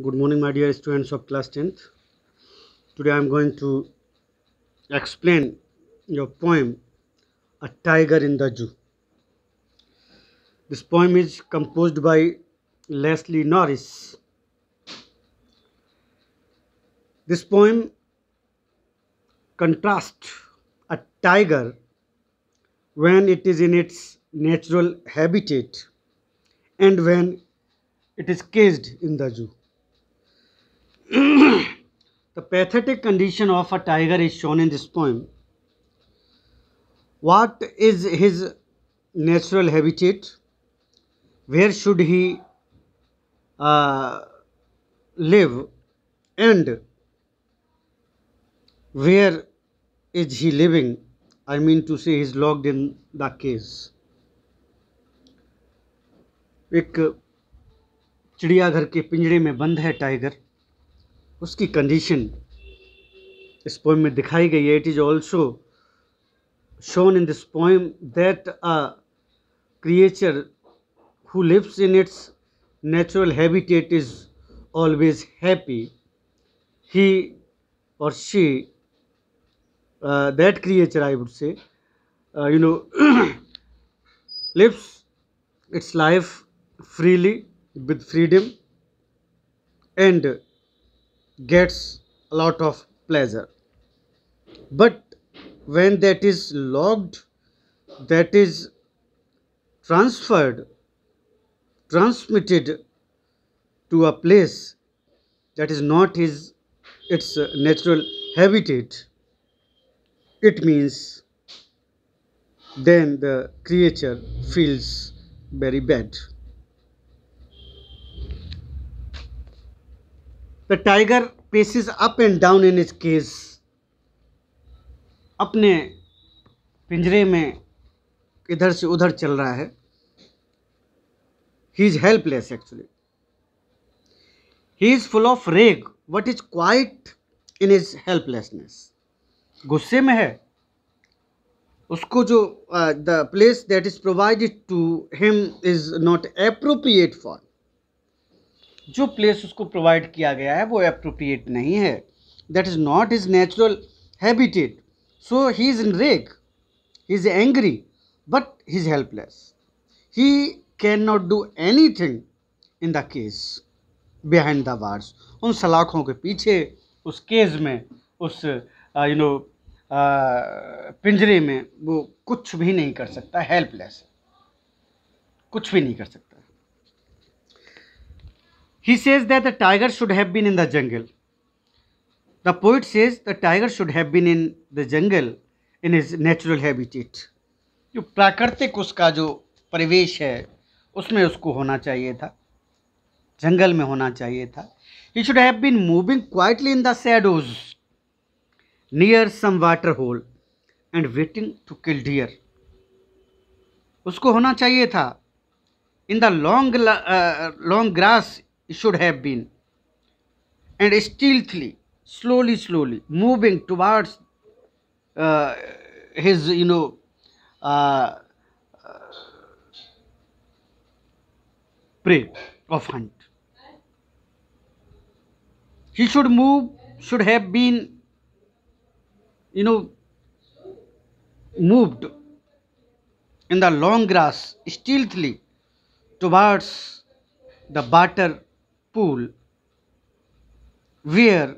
good morning my dear students of class 10th today i'm going to explain your poem a tiger in the zoo this poem is composed by leslie norris this poem contrasts a tiger when it is in its natural habitat and when it is caged in the zoo the pathetic condition of a tiger is shown in this poem. What is his natural habitat? Where should he uh, live? And where is he living? I mean to say, he's locked in the cage. एक चिड़ियाघर के पिंजरे में बंद है tiger उसकी condition इस poem में दिखाई गई है it is also shown in this poem that a creature who lives in its natural habitat is always happy he और she that creature I would say you know lives its life freely with freedom and gets a lot of pleasure but when that is logged that is transferred transmitted to a place that is not his its natural habitat it means then the creature feels very bad The tiger paces up and down in his cage. अपने पिंजरे में इधर से उधर चल रहा है he is helpless actually he is full of rage what is quite in is helplessness गुस्से में है उसको जो the place that is provided to him is not appropriate for जो प्लेस उसको प्रोवाइड किया गया है वो अप्रोप्रिएट नहीं है that is not his natural habitat so he is in rage he is angry but he is helpless he can not do any thing in the case behind the bars उन सलाखों के पीछे उस case में उस you uh, no uh, पिंजरे में वो कुछ भी नहीं कर सकता हेल्पलेस कुछ भी नहीं कर सकता He says that the tiger should have been in the jungle. The poet says the tiger should have been in the jungle in his natural habitat. जो प्राकृतिक उसका जो परिवेश है उसमें उसको होना चाहिए था जंगल में होना चाहिए था he should have been moving quietly in the shadows near some water hole and waiting to kill deer उसको होना चाहिए था in the long long grass should have been. And stealthily, slowly, slowly, moving towards uh, his, you know, uh, prey of hunt. He should move, should have been, you know, moved in the long grass stealthily towards the butter pool where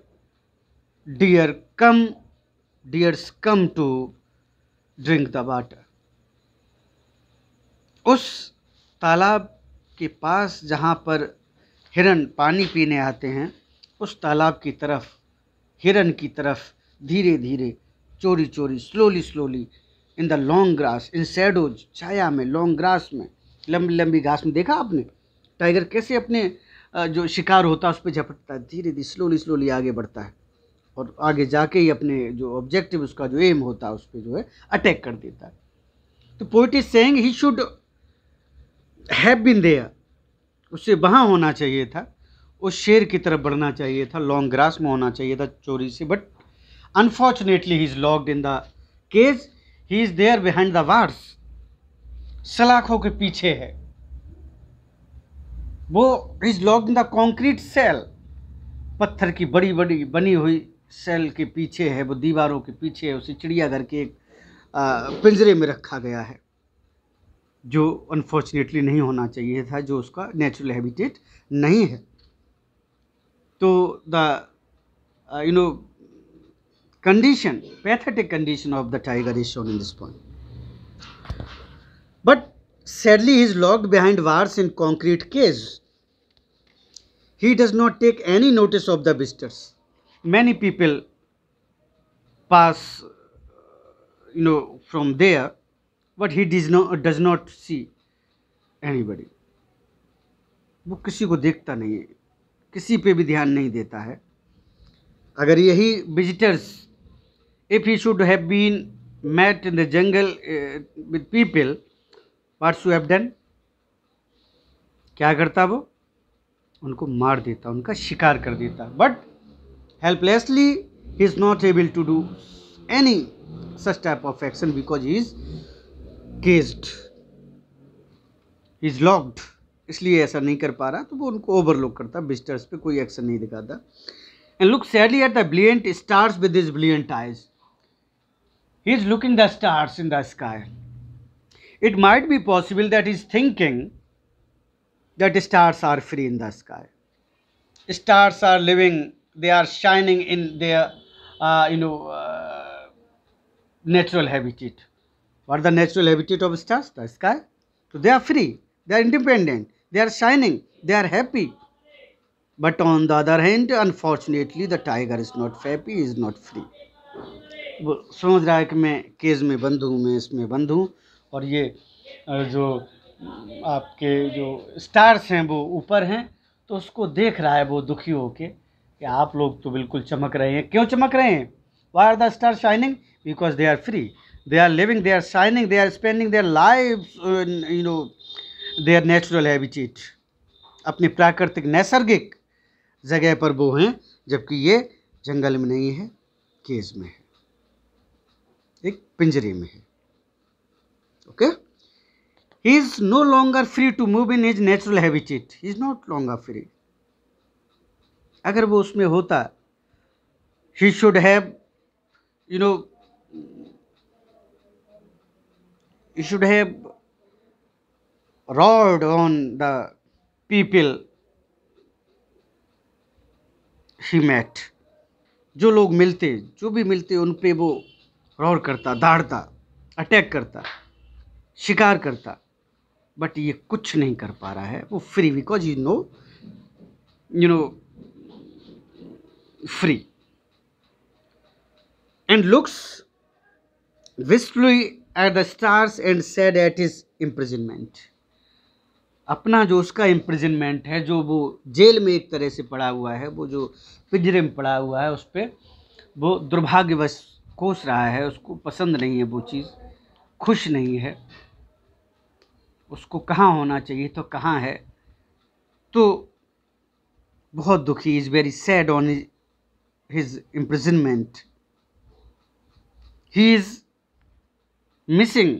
deer come deers come to drink the water उस तालाब के पास जहाँ पर हिरन पानी पीने आते हैं उस तालाब की तरफ हिरन की तरफ धीरे धीरे चोरी चोरी slowly slowly in the long grass in shadows छाया में लॉन्ग ग्रास में लंबी लंबी घास में देखा आपने टाइगर कैसे अपने जो शिकार होता है उस पर झपटता है धीरे धीरे स्लोली स्लोली आगे बढ़ता है और आगे जाके ही अपने जो ऑब्जेक्टिव उसका जो एम होता है उस पर जो है अटैक कर देता है तो poet is saying he should have been there उससे वहाँ होना चाहिए था उस शेर की तरफ बढ़ना चाहिए था लॉन्ग ग्रास में होना चाहिए था चोरी से but unfortunately he is locked in the cage he is there behind the bars सलाखों के पीछे है वो is locked in the concrete cell पत्थर की बड़ी बड़ी बनी हुई सेल के पीछे है वो दीवारों के पीछे है उसे चिड़ियाघर के एक पिंजरे में रखा गया है जो अनफॉर्चुनेटली नहीं होना चाहिए था जो उसका नेचुरल हैबिटेट नहीं है तो the you know condition pathetic condition of the tiger is shown in this point but sadly is locked behind bars in concrete cage He does not take any notice of the visitors. Many people pass, you know, from there, but he does not, does not see anybody. वो किसी को देखता नहीं है किसी पे भी ध्यान नहीं देता है अगर यही visitors if he should have been met in the jungle uh, with people what should have done क्या करता वो उनको मार देता उनका शिकार कर देता but helplessly he is not able to do any such type of action because he is cage is locked इसलिए ऐसा नहीं कर पा रहा तो वो उनको ओवरलुक करता विजिटर्स पे कोई एक्शन नहीं दिखाता and look sadly at the brilliant stars with his brilliant eyes he is looking the stars in the sky it might be possible that is thinking that stars are free in the sky. Stars are living, they are shining in their, uh, you know, uh, natural habitat. What the natural habitat of stars? The sky. So they are free, they are independent, they are shining, they are happy. But on the other hand, unfortunately, the tiger is not happy, is not free. वो समझ रहा है कि मैं cage में बंद हूँ मैं इसमें बंद हूँ और ये जो आपके जो स्टार्स हैं वो ऊपर हैं तो उसको देख रहा है वो दुखी होके कि आप लोग तो बिल्कुल चमक रहे हैं क्यों चमक रहे हैं why are the star shining because they are free they are living they are shining they are spending their life you know they are natural habitat अपनी प्राकृतिक नैसर्गिक जगह पर वो हैं जबकि ये जंगल में नहीं है केज में है एक पिंजरे में है okay okay? he is no longer free to move in his natural habitat he is not longer free agar wo usme hota he should have you know he should have roared on the people he met जो लोग मिलते जो भी मिलते उन पे वो roar करता दाड़ता अटैक करता शिकार करता बट ये कुछ नहीं कर पा रहा है वो free because you know you know free and looks wistfully at the stars and sad at is imprisonment अपना जो उसका इम्प्रिजनमेंट है जो वो जेल में एक तरह से पड़ा हुआ है वो जो पिंजरे में पड़ा हुआ है उस पर वो दुर्भाग्यवश कोस रहा है उसको पसंद नहीं है वो चीज़ खुश नहीं है उसको कहाँ होना चाहिए तो कहाँ है तो बहुत दुखी is very sad on his imprisonment he is missing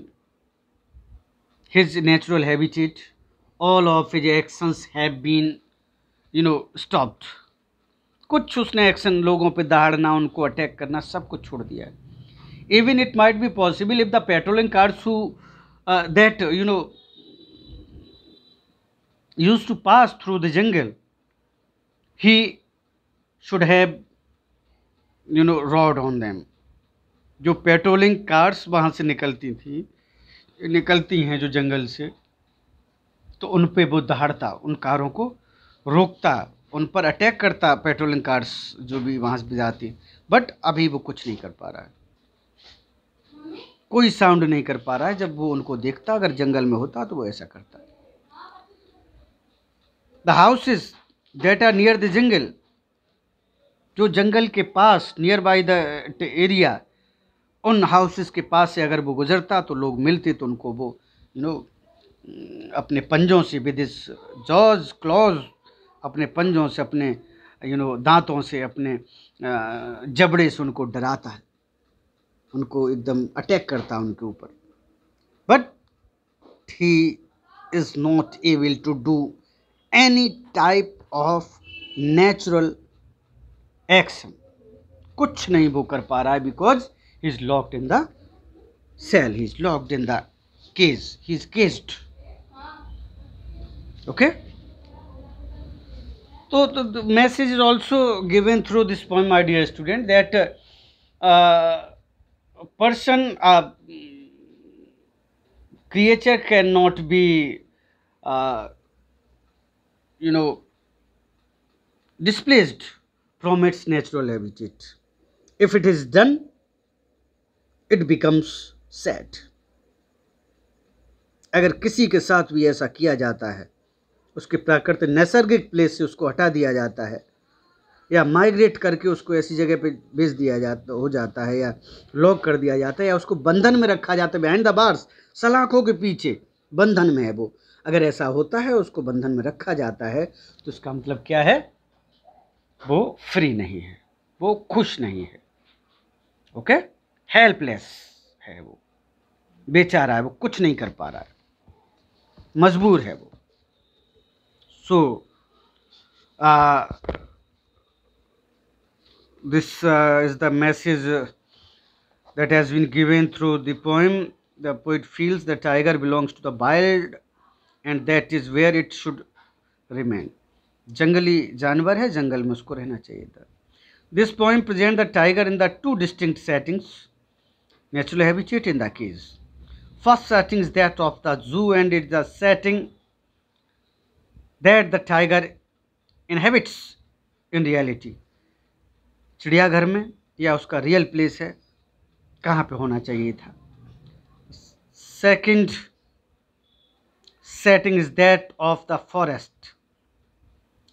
his natural habitat all of his actions have been you know stopped कुछ उसने एक्शन लोगों पे दहाड़ना उनको अटैक करना सब कुछ छोड़ दिया even it might be possible if the patrolling cars who that you know used to pass through the jungle, he should have, you know, roared on them. jo patrolling cars wahan se nikalti thi nikalti hain jo jungle se to un pe wo दहाड़ता un karon ko rokta उन पर attack करता patrolling cars जो भी वहाँ से जाती but अभी वो कुछ नहीं कर पा रहा है कोई साउंड नहीं कर पा रहा है जब वो उनको देखता अगर जंगल में होता तो वो ऐसा करता the houses that are near the jungle जो जंगल के पास नियर बाय द एरिया उन हाउसेस के पास से अगर वो गुज़रता तो लोग मिलते तो उनको वो नो mm, अपने पंजों से विद इस जॉज क्लॉज अपने पंजों से अपने यू नो दांतों से अपने uh, जबड़े से उनको डराता है उनको एकदम अटैक करता है उनके ऊपर but he is not able to do any type of natural action कुछ नहीं वो कर पा रहा है because he is locked in the cell he is locked in the cage he is caged okay तो message is also given through this point my dear student that person creature can not be you know displaced from its natural habitat if it is done it becomes sad अगर किसी के साथ भी ऐसा किया जाता है उसके प्राकृतिक नैसर्गिक प्लेस से उसको हटा दिया जाता है या माइग्रेट करके उसको ऐसी जगह पे भेज दिया जाता हो जाता है या लॉक कर दिया जाता है या उसको बंधन में रखा जाता है बिहाइंड द बार्स सलाखों के पीछे बंधन में है वो अगर ऐसा होता है उसको बंधन में रखा जाता है तो इसका मतलब क्या है वो फ्री नहीं है वो खुश नहीं है ओके हेल्पलेस है वो बेचारा है वो कुछ नहीं कर पा रहा है मजबूर है वो so this is the message that has been given through the poem the poet feels the tiger belongs to the wild and that is where it should remain जंगली जानवर है जंगल में उसको रहना चाहिए था this poem present the tiger in the two distinct settings natural habitat in the cage first setting is that of the zoo and it the setting that the tiger inhabits in reality चिड़ियाघर में या उसका real place है कहाँ पर होना चाहिए था second setting is that of the forest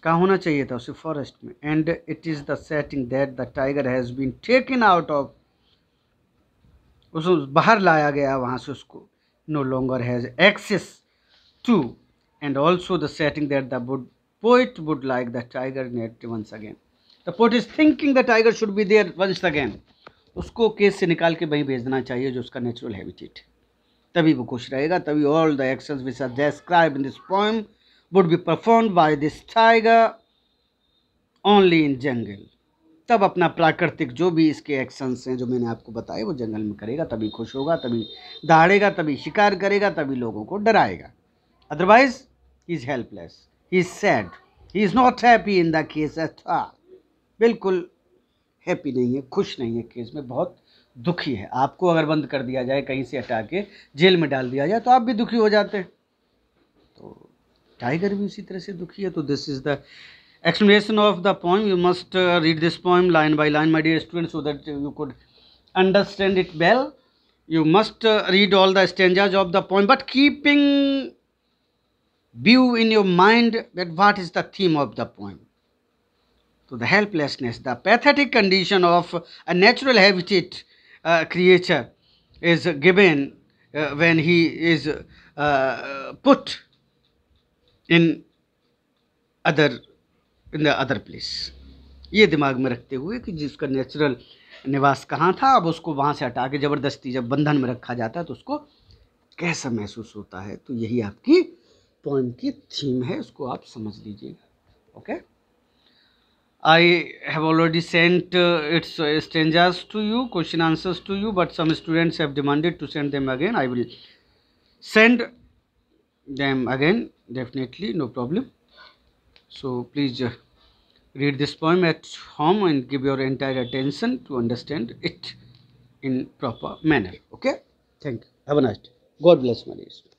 कहाँ होना चाहिए था उसे फॉरेस्ट में and it is the setting that the tiger has been taken out of उस बाहर लाया गया वहाँ से उसको no longer has access to and also the setting that the would poet would like the tiger net once again the poet is thinking the tiger should be there once again उसको case से निकाल के वहीं भेजना चाहिए जो उसका natural habitat है तभी वो खुश रहेगा तभी all the actions which are describe in this poem would be perform by this tiger only in jungle तब अपना प्राकृतिक जो भी इसके एक्शंस हैं जो मैंने आपको बताए वो जंगल में करेगा तभी खुश होगा तभी दहाड़ेगा तभी शिकार करेगा तभी लोगों को डराएगा otherwise he is helpless he is sad he is not happy in the cage एथ बिल्कुल हैप्पी नहीं है खुश नहीं है केस में बहुत दुखी है आपको अगर बंद कर दिया जाए कहीं से हटा के जेल में डाल दिया जाए तो आप भी दुखी हो जाते हैं तो टाइगर भी इसी तरह से दुखी है तो this is the explanation of the poem you must read this poem line by line my dear student so that you could understand it well you must read all the stanzas of the poem but keeping view in your mind that what is the theme of the poem तो the helplessness the pathetic condition of a natural habitat Uh, creature is given uh, when he is uh, put in other in the other place ये दिमाग में रखते हुए कि जिसका natural निवास कहाँ था अब उसको वहाँ से हटा के ज़बरदस्ती जब बंधन में रखा जाता है तो उसको कैसा महसूस होता है तो यही आपकी पॉइंट की थीम है उसको आप समझ लीजिएगा okay I have already sent uh, its uh, to you, question answers to you, but some students have demanded to send them again. I will send them again, definitely, no problem. So, please uh, read this poem at home and give your entire attention to understand it in proper manner. Okay? Thank you. Have a nice day. God bless my Malaysia.